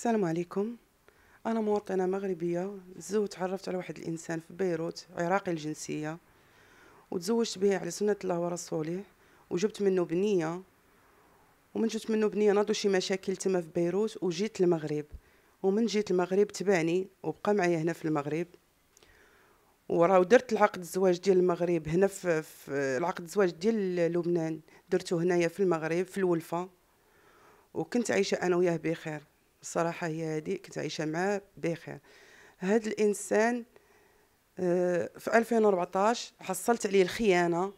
السلام عليكم أنا مواطنة مغربية زو تعرفت على واحد الإنسان في بيروت عراقي الجنسية وتزوجت به على سنة الله ورسوله وجبت منه بنية ومن جبت منه بنية ناضو شي مشاكل تما في بيروت وجيت المغرب ومن جيت المغرب تبعني وبقى معايا هنا في المغرب وراه درت العقد الزواج ديال المغرب هنا في, في العقد الزواج ديال لبنان درته هنايا في المغرب في الولفه وكنت عايشه انا وياه بخير الصراحه هي هذه كنت عايشه معاه بخير هذا الانسان آه، في 2014 حصلت عليه الخيانه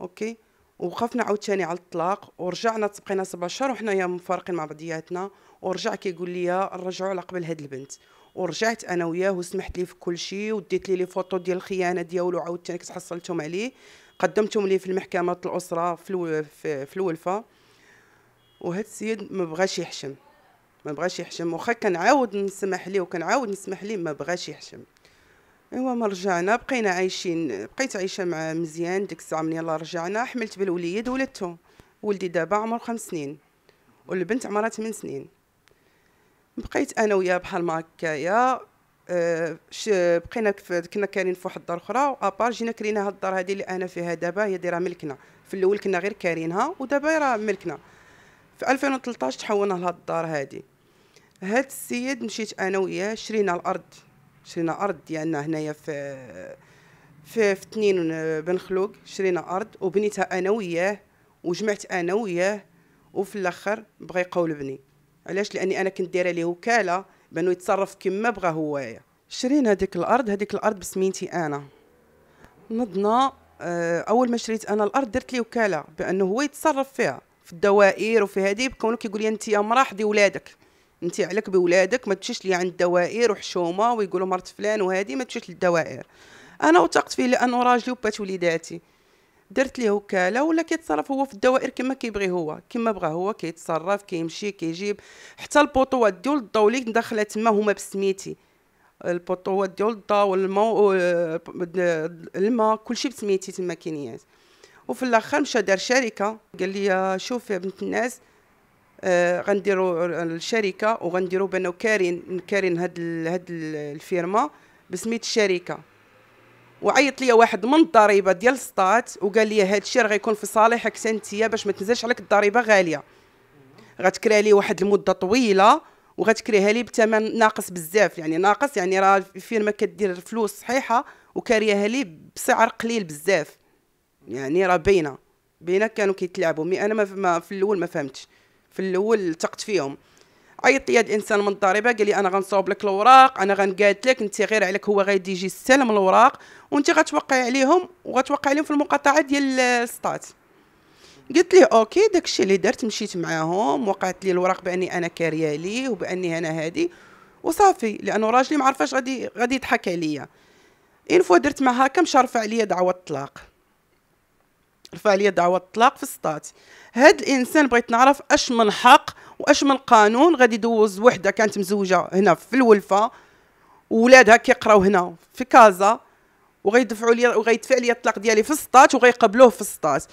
اوكي وقفنا عاوتاني على الطلاق ورجعنا تبقينا سبع شهور وحنايا مفارقين مع بعضياتنا ورجع كيقول لي نرجعوا على قبل هاد البنت ورجعت انا وياه وسمحت لي في كل شيء وديت لي لي فوتو ديال الخيانه ديالو عاوتاني كنت حصلتهم عليه قدمتهم ليه في المحكمه الاسره في في الولفه وهاد السيد ما بغاش يحشم ما بغاش يحشم واخا كنعاود نسمح ليه وكنعاود نسمح ليه ما بغاش يحشم ايوا ما رجعنا بقينا عايشين بقيت عايشه مع مزيان ديك الساعه من يلا رجعنا حملت بالوليد ولدته ولدي دابا عمره خمس سنين والبنت عمرها 8 سنين بقيت انا وياه بحال ما هكايا أه بقينا كنا كارين في واحد الدار اخرى وابار جينا كرينا هاد الدار هادي اللي انا فيها دابا هي دايره ملكنا في الاول كنا غير كارينها ودابا راه ملكنا في 2013 تحولنا لهاد الدار هادي هاد السيد مشيت انا وياه شرينا الارض شرينا ارض ديالنا يعني هنايا في في في تنين بن خلوق شرينا ارض وبنيتها انا وياه وجمعت انا وياه وفي الاخر بغى يقولبني علاش لاني انا كنت دايره ليه وكاله بانه يتصرف كما بغى هوايا شرينا هذيك الارض هذيك الارض بسميتي انا نضنا آه، اول ما شريت انا الارض درت ليه وكاله بانه هو يتصرف فيها في الدوائر وفي هذه بكونه كيقول لي انت يا مرا ولادك انت عليك بولادك ما تمشيش لي عند الدوائر وحشومه ويقولوا مرت فلان وهذه ما تمشيش للدوائر انا وثقت فيه لانه راجلي وبات وليداتي درت ليه وكاله ولا كيتصرف هو في الدوائر كما كيبغي هو كما بغى هو كيتصرف كيمشي كيجيب حتى البوطوات ديال الضو اللي دخلت تما هما بسميتي البوطوات ديال الضو والماء آه، الماء كلشي بسميتي تما كينيات وفي الاخر مشى دار شركه قال لي آه، شوف يا بنت الناس آه، غنديروا الشركه وغنديروا بانه كارين كارين هاد هاد الفيرما بسميت الشركه وعيط لي واحد من الضريبه ديال السطات وقال لي هاد الشيء راه غيكون في صالحك سنتيا باش ما تنزلش عليك الضريبه غاليه غتكري لي واحد المده طويله وغتكريها لي بثمن ناقص بزاف يعني ناقص يعني راه الفيرما كدير فلوس صحيحه وكاريها لي بسعر قليل بزاف يعني راه باينه باينه كانوا كيتلعبوا مي انا ما في الاول ما فهمتش في الاول التقت فيهم عيط لي هذا الانسان من الضريبه قال لي انا غنصاوب لك الوراق انا غنقاتلك انت غير عليك هو غادي يجي يستلم الوراق وانت غتوقع عليهم وغتوقع عليهم في المقاطعه ديال السطات قلت ليه اوكي داكشي اللي درت مشيت معاهم وقعت لي الوراق باني انا كاريالي وباني انا هادي وصافي لانه راجلي ما عرفاش غادي غادي يضحك عليا اين فوا درت معها كم شرف عليا دعوه الطلاق رفع دعوة الطلاق في السطات هاد الانسان بغيت نعرف اش من حق واش من قانون غادي يدوز وحده كانت مزوجه هنا في الولفه وولادها كيقراو هنا في كازا وغيدفعوا لي وغيدفع لي الطلاق ديالي في السطات وغيقبلوه في السطات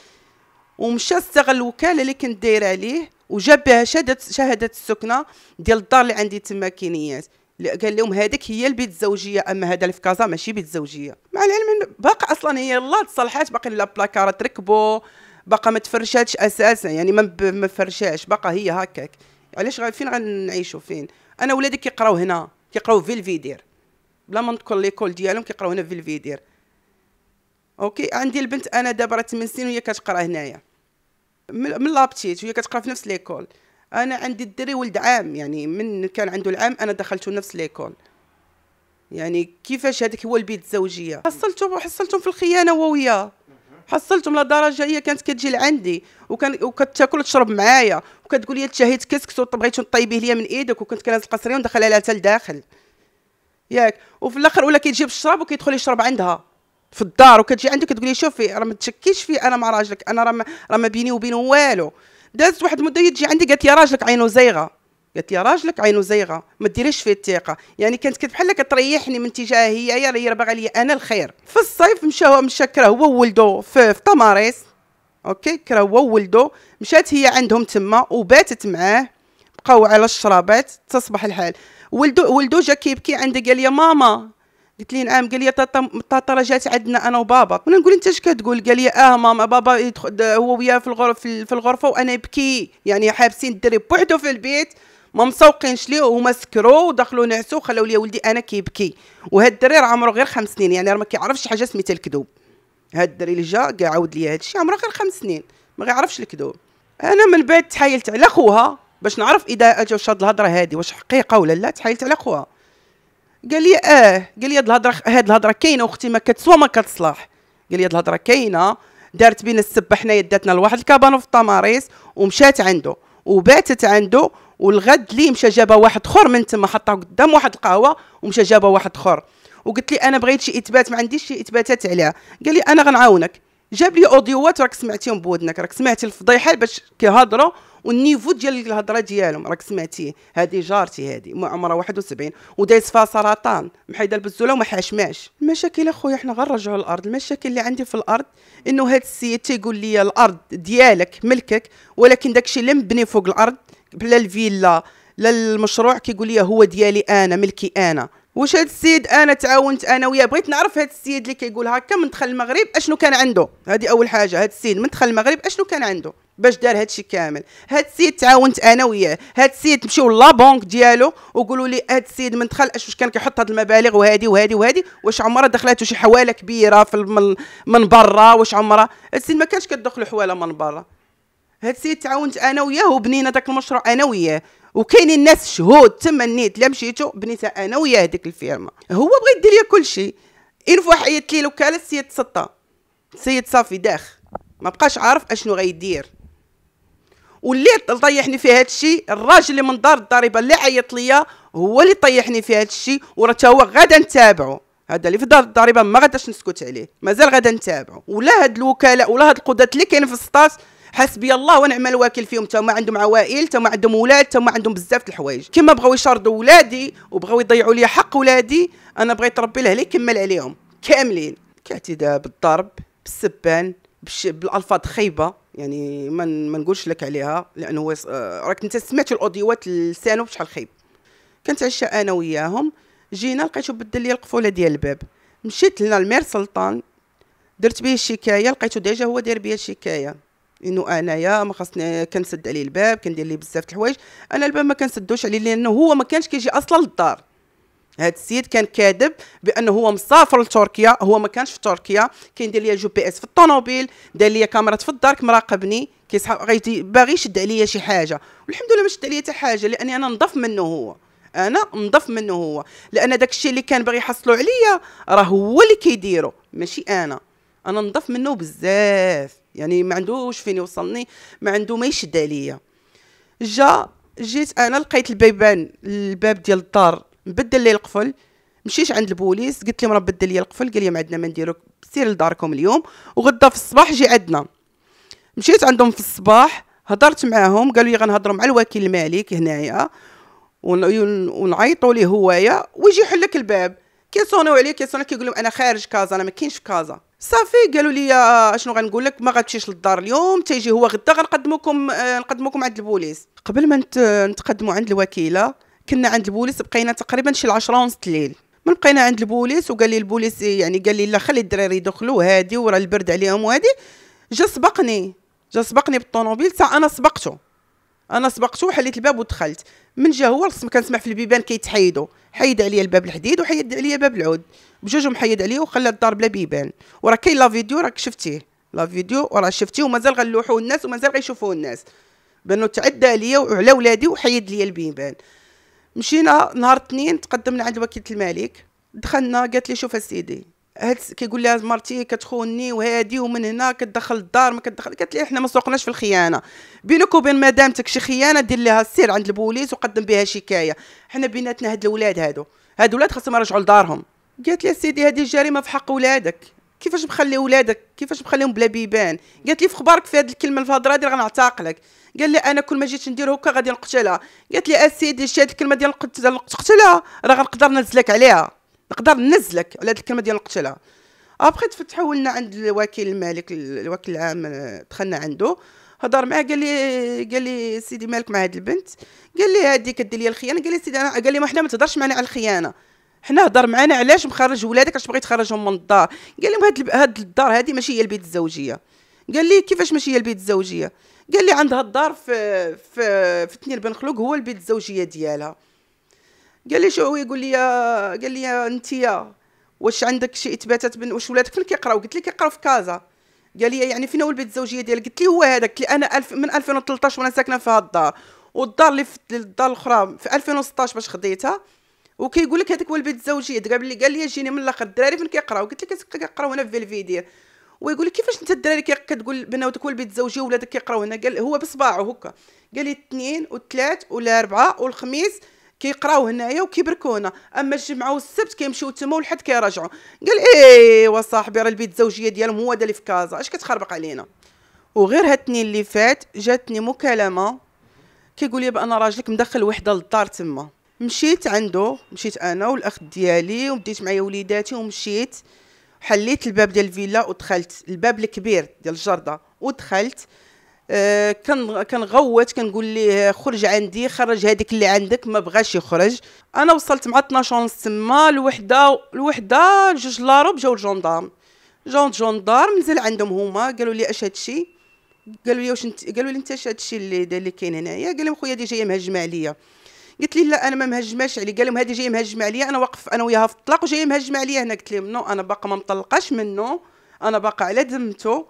ومشى استغل الوكاله اللي كنت دايره ليه وجاب بها شهاده شهاده السكنه ديال الدار اللي عندي تما كينيات قال لهم هذيك هي البيت الزوجيه اما هذا اللي في كازا ماشي بيت زوجيه مع العلم باقي اصلا هي الله تصلحات باقي لا تركبو ركبوا باقا ما تفرشاتش اساسا يعني ما ما فرشاش باقا هي هكاك علاش فين غنعيشوا فين انا ولادي كيقراو هنا كيقراو في الفيدير بلا ما ندخل ليكول ديالهم كيقراو هنا في الفيدير اوكي عندي البنت انا دابا راه 8 سنين وهي كتقرا هنايا من لابتيت وهي كتقرا في نفس ليكول انا عندي الدري ولد عام يعني من كان عنده العام انا دخلته نفس ليكول يعني كيفاش هذاك هو البيت الزوجيه حصلتهم وحصلتهم في الخيانه هو وياه حصلتهم لدرجه هي كانت كتجي لعندي وكان وكتاكل وتشرب معايا وكتقول لي تشهيت كسكس وطبغيت نطيبيه ليا من ايدك وكنت كنهز القصريه وندخلها لها تال داخل ياك وفي الاخر ولا كيجيب الشراب وكيدخل يشرب عندها في الدار وكتجي عندك كتقول لي شوفي راه ما تشكيش في انا مع راجلك انا راه ما بيني وبينه والو دازت واحد المده يجي عندي قالت لي راجلك عينو زيغه قالت لي راجلك عينو زيغه ما ديريش فيه الثقه يعني كانت كتب بحال كتريحني من اتجاه هي هي اللي باغا لي انا الخير في الصيف مشى هو مشى كره هو وولده في, في اوكي كره هو وولده مشات هي عندهم تما وباتت معاه بقاو على الشرابات تصبح الحال ولدو ولدو جا كيبكي عندي قال لي ماما قلت لي نعم قال لي طاطا جات عندنا انا وبابا كنا نقول انت اش كتقول قال لي اه ماما بابا يدخل هو وياه في الغرفه في الغرفه وانا بكي يعني حابسين الدري بوحدو في البيت ما مسوقينش ليه وهما سكروا ودخلوا نعسوا خلاو لي ولدي انا كيبكي وهاد الدري راه عمره غير خمس سنين يعني راه ما كيعرفش حاجه سميتها الكذوب هاد الدري اللي جا كاع عاود لي هادشي عمره غير خمس سنين ما كيعرفش الكذوب انا من بعد تحايلت على خوها باش نعرف اذا اجا شاد الهضره هادي واش حقيقه ولا لا تحايلت على خوها قال لي اه قال لي هاد الهضره هاد الهضره كاينه اختي ما كتسوى ما كتصلاح قال لي هاد الهضره كاينه دارت بين السب حنايا داتنا لواحد الكابانو في الطماريس ومشات عنده وباتت عنده والغد لي مشى جابها واحد اخر من تما حطها قدام واحد القهوه ومشى جابها واحد اخر وقلت لي انا بغيت شي اثبات ما عنديش شي اثباتات عليها قال لي انا غنعاونك جاب لي اوديوات راك سمعتيهم بودنك راك سمعتي الفضيحه باش كيهضروا والنيفو ديال الهضره ديالهم راك سمعتيه هذه جارتي هذه عمرها 71 ودايز فيها سرطان محيده البزوله وما حاشماش المشاكل اخويا حنا غنرجعوا للارض المشاكل اللي عندي في الارض انه هاد السيد تيقول لي الارض ديالك ملكك ولكن داكشي اللي مبني فوق الارض بلا الفيلا لا المشروع كيقول لي هو ديالي انا ملكي انا واش هاد السيد انا تعاونت انا وياه بغيت نعرف هاد السيد اللي كيقول هكا من دخل المغرب اشنو كان عنده هذه اول حاجه هاد السيد من دخل المغرب اشنو كان عنده باش دار هادشي كامل هاد السيد تعاونت انا وياه هاد السيد مشيو لا بونك ديالو وقولوا لي هاد السيد من دخل اش واش كان كيحط هاد المبالغ وهادي وهادي وهادي واش عمرها دخلاتو شي حواله كبيره في من, من برا واش عمرها هاد السيد ما كانش كتدخلو حواله من برا هاد السيد تعاونت انا وياه وبنينا داك المشروع انا وياه وكاينين الناس شهود تمنيت لا مشيتو بنيتها انا وياه هذيك الفيرما هو بغى يدير ليا كلشي اين فوا حيدت لي الوكاله السيد تسطا السيد صافي داخ ما بقاش عارف اشنو غيدير واللي طيحني في هذا الشيء الراجل اللي من دار الضريبه اللي عيط ليا هو اللي طيحني في هذا الشيء وراه هو غادا نتابعو هذا اللي في دار الضريبه ما غاداش نسكت عليه مازال غادا نتابعو ولا هاد الوكلاء ولا هاد القضاة اللي كاين في السطاس حسبي الله ونعم الوكيل فيهم تا عندهم عوائل تا عندهم ولاد تا عندهم بزاف الحوايج كيما بغاو يشردوا ولادي وبغاو يضيعوا لي حق ولادي انا بغيت ربي الاهلي كمل عليهم كاملين كاعتداء بالضرب بالسبان بالالفاظ خايبه يعني ما ما نقولش لك عليها لانه آه، راك انت سمعت الاوديوات لسانه بشحال خايب عشاء انا وياهم جينا لقيته بدل لي القفوله ديال الباب مشيت لنا المير سلطان درت به الشكايه لقيته ديجا هو داير بيا الشكايه انه انايا ما خاصني كنسد عليه الباب كندير ليه بزاف د الحوايج انا الباب ما كنسدوش عليه لانه هو ما كانش كيجي اصلا للدار هاد السيد كان كاذب بانه هو مسافر لتركيا هو ما كانش في تركيا كيدير ليا جو بي اس في الطوموبيل دار ليا كاميرات في الدار مراقبني كيسحق باغي يشد عليا شي حاجه والحمد لله ما شد عليا حتى حاجه لاني انا نضف منه هو انا نضف منه هو لان داك الشيء اللي كان باغي يحصلوا عليا راه هو اللي كيديرو ماشي انا انا نضف منه بزاف يعني ما عندوش فين يوصلني ما عنده ما يشد عليا جا جيت انا لقيت البيبان الباب ديال الدار مبدل لي القفل مشيش عند البوليس قلت لهم راه بدل لي القفل قال لي ما عندنا ما نديرو سير لداركم اليوم وغدا في الصباح جي عندنا مشيت عندهم في الصباح هضرت معاهم قالوا لي غنهضروا مع الوكيل المالك هنايا ونعيطوا ليه هوايا ويجي يحل لك الباب كيصونيو عليه كيصونيو كيقول لهم انا خارج كازا انا ما كاينش في كازا صافي قالوا لي آه، شنو غنقول لك ما غتمشيش للدار اليوم تيجي هو غدا غنقدموكم آه، نقدموكم عند البوليس قبل ما نتقدموا عند الوكيله كنا عند البوليس بقينا تقريبا شي 10 ونص الليل من بقينا عند البوليس وقال لي البوليس يعني قال لي لا خلي الدراري يدخلوا هادي وراه البرد عليهم وهادي جا سبقني جا سبقني بالطوموبيل تا انا سبقته انا سبقته وحليت الباب ودخلت من جا هو لصم كنسمع في البيبان كيتحيدوا حيد عليا الباب الحديد وحيد عليا باب العود بجوجهم حيد عليا وخلى الدار بلا بيبان وراه كاين لا فيديو راك شفتيه لا فيديو وراه شفتيه ومازال غنلوحوه الناس ومازال غيشوفوه الناس بانه تعدى عليا وعلى ولادي وحيد ليا البيبان مشينا نهار اثنين تقدمنا عند وكيله الملك دخلنا قالت لي شوف اسيدي هاد كيقول لها مرتي كتخوني وهادي ومن هنا كتدخل الدار ما كتدخل لي حنا ما سوقناش في الخيانه بينك وبين مدامتك شي خيانه دير لها السير عند البوليس وقدم بها شكايه حنا بيناتنا هاد الاولاد هادو هاد الاولاد خاصهم يرجعوا لدارهم قالت لي سيدي هذه جريمه في حق ولادك كيفاش مخلي ولادك كيفاش مخليهم بلا بيبان قالت لي في خبارك في هذه الكلمه في الهضره هذه غنعتقلك قال لي انا كل ما جيت ندير هكا غادي نقتلها قالت لي اسيدي شاد هاد الكلمه ديال نقتلها راه غنقدر ننزلك عليها نقدر ننزلك على هذه الكلمه ديال نقتلها ابخي تحولنا عند الوكيل المالك الوكيل العام آه، دخلنا عنده هضر معاه قال لي قال لي سيدي مالك مع هاد البنت قال لي هادي كدير لي الخيانه قال لي سيدي انا قال لي ما حنا ما تهضرش معنا على الخيانه حنا هضر معنا علاش مخرج ولادك اش بغيت تخرجهم من الدار قال لهم هاد هاد الدار هادي ماشي هي البيت الزوجيه قال لي كيفاش ماشي هي البيت الزوجيه قال لي عندها الدار في في في تنين بن خلوق هو البيت الزوجيه ديالها قال لي شو هو يقول لي قال لي انت واش عندك شي اثباتات من واش ولادك فين كيقراو قلت لي كيقراو في كازا قال لي يعني فين هو البيت الزوجيه ديالك قلت لي هو هذاك قلت لي انا الف من 2013 وانا ساكنه في هاد الدار والدار اللي في الدار الاخرى في 2016 باش خديتها وكيقول لك هذاك هو البيت الزوجيه قبل اللي قال لي جيني من الاخر الدراري فين كيقراو قلت لك كيقراو هنا في فيلفيدير ويقول لك كيفاش انت الدراري كتقول بناتك هو البيت الزوجيه ولادك كيقراو هنا قال هو بصباعه هكا قال لي الاثنين والثلاث والاربعه والخميس كيقراو هنايا وكيبركونا اما الجمعه والسبت كيمشيو تما والحد كيرجعوا قال ايوا صاحبي راه البيت الزوجيه ديالهم هو دا اللي في كازا اش كتخربق علينا وغير هاتني اللي فات جاتني مكالمه كيقول لي بان راجلك مدخل وحده للدار تما مشيت عنده مشيت انا والاخ ديالي وبديت معايا وليداتي ومشيت حليت الباب ديال الفيلا ودخلت الباب الكبير ديال الجرده ودخلت آه كنغوت كنقول ليه خرج عندي خرج هذيك اللي عندك ما بغاش يخرج انا وصلت مع 12 ونص تما الوحده الوحده جوج لارب جاو الجندارم جاو الجندارم نزل عندهم هما قالوا لي اش هادشي قالوا لي واش انت قالوا لي انت اش هادشي اللي اللي كاين هنايا قال لهم خويا دي جايه مهجمه عليا قلت لي لا انا ما مهجماش عليه قال لهم هذه جايه مهجمه عليا انا واقف انا وياها في الطلاق وجايه مهجمه عليا هنا قلت لهم نو انا باقا ما مطلقاش منه انا باقا على ذمته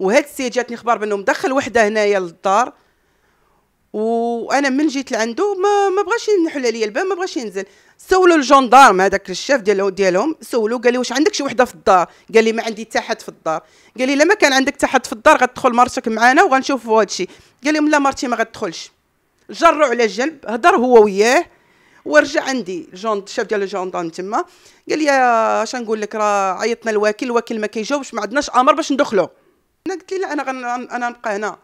وهاد السيد جاتني اخبار بانه مدخل وحده هنايا للدار وانا من جيت لعنده ما ما بغاش ينحل عليا الباب ما بغاش ينزل سولوا الجندارم هذاك الشاف ديالهم ديالهم سولوا قال لي واش عندك شي وحده في الدار قال لي ما عندي حتى حد في الدار قال لي لما كان عندك حتى حد في الدار غتدخل مرتك معانا وغنشوفوا هذا الشيء قال لهم لا مرتي ما غتدخلش جروا على جنب هضر هو وياه ورجع عندي جون الشاف ديال الجوندارم تما قال لي اش نقول لك راه عيطنا الواكل الواكل ما كيجاوبش ما عندناش امر باش ندخلو انا قلت لي لا انا غن انا نبقى هنا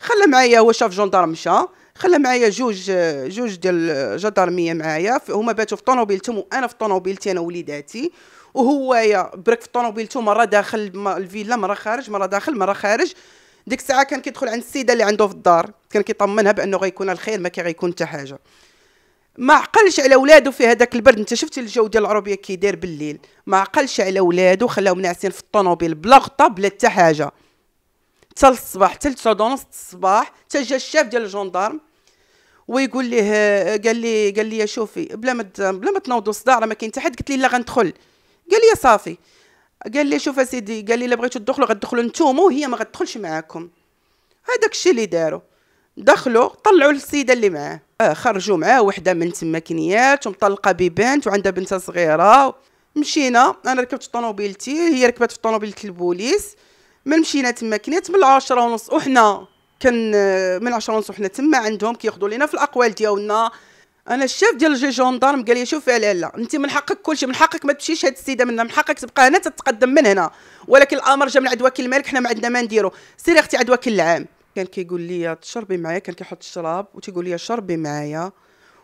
خلى معايا هو شاف جندار مشى خلى معايا جوج جوج ديال جدارميه معايا هما باتوا في طوموبيلتهم وانا في طوموبيلتي انا وليداتي وهوايا برك في طوموبيلته مره داخل الفيلا مره خارج مره داخل مره خارج ديك الساعه كان كيدخل عند السيده اللي عنده في الدار كان كيطمنها بانه غيكون الخير ما كي غيكون حتى حاجه ما عقلش على ولادو في هذاك البرد انت شفتي الجو ديال العربيه كيداير بالليل ما عقلش على ولادو خلاهم ناعسين في الطوموبيل بلا غطا بلا حتى حاجه حتى الصباح حتى ل 9 ونص الصباح حتى جا الشاف ديال الجندارم ويقول ليه آه، قال لي قال لي شوفي بلا ما بلا ما تنوضوا الصداع راه ما كاين حتى حد قلت ليه لا غندخل قال لي صافي قال لي شوف اسيدي قال لي الا بغيتو تدخلوا غتدخلوا نتوما وهي ما غتدخلش معاكم هذاك الشيء اللي داروا دخلوا طلعوا السيده اللي معاه آه خرجوا معاه وحده من تما كنيات ومطلقه ببنت وعندها بنت صغيره مشينا انا ركبت في طوموبيلتي هي ركبت في طوموبيله البوليس من مشينا تما كنيت من العشرة ونص وحنا كان من العشرة ونص وحنا تما عندهم كياخذوا لينا في الاقوال ديالنا انا الشاف ديال جي جوندارم قال لي شوفي يا لا انت من حقك كلشي من حقك ما تمشيش هاد السيده منا من حقك تبقى هنا تتقدم من هنا ولكن الامر جا من عند وكيل الملك حنا ما عندنا ما نديرو سيري اختي عند وكيل العام كان كيقول لي تشربي معايا كان كيحط الشراب وتيقول لي شربي معايا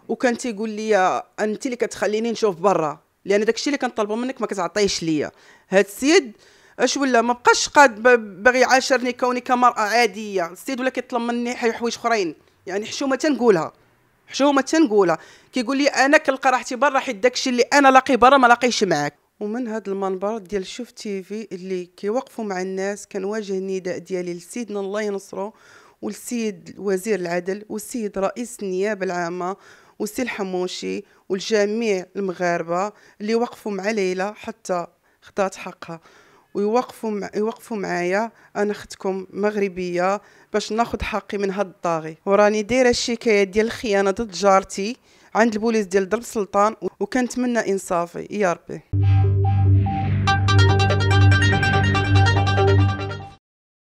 وكان تيقول لي انت اللي كتخليني نشوف برا لان داكشي اللي كنطلبو منك ما كتعطيش ليا هاد السيد اش ولا ما بقاش قاد باغي يعاشرني كوني كمراه عاديه السيد ولا كيطلب مني حوايج اخرين يعني حشومه تنقولها حشومه تنقولها كيقول لي انا كنلقى راحتي برا حيت داكشي اللي انا لاقي برا ما لاقيش معاك ومن هذا المنبر ديال شوف في اللي كيوقفوا مع الناس كنواجه النداء ديالي لسيدنا الله ينصرو والسيد وزير العدل والسيد رئيس النيابه العامه والسي الحموشي والجميع المغاربه اللي وقفوا مع ليلى حتى خطات حقها ويوقفوا مع يوقفوا معايا انا اختكم مغربيه باش ناخذ حقي من هاد الطاغي وراني دايره الشكايه ديال الخيانه ضد جارتي عند البوليس ديال درب سلطان وكنتمنى انصافي يا ربي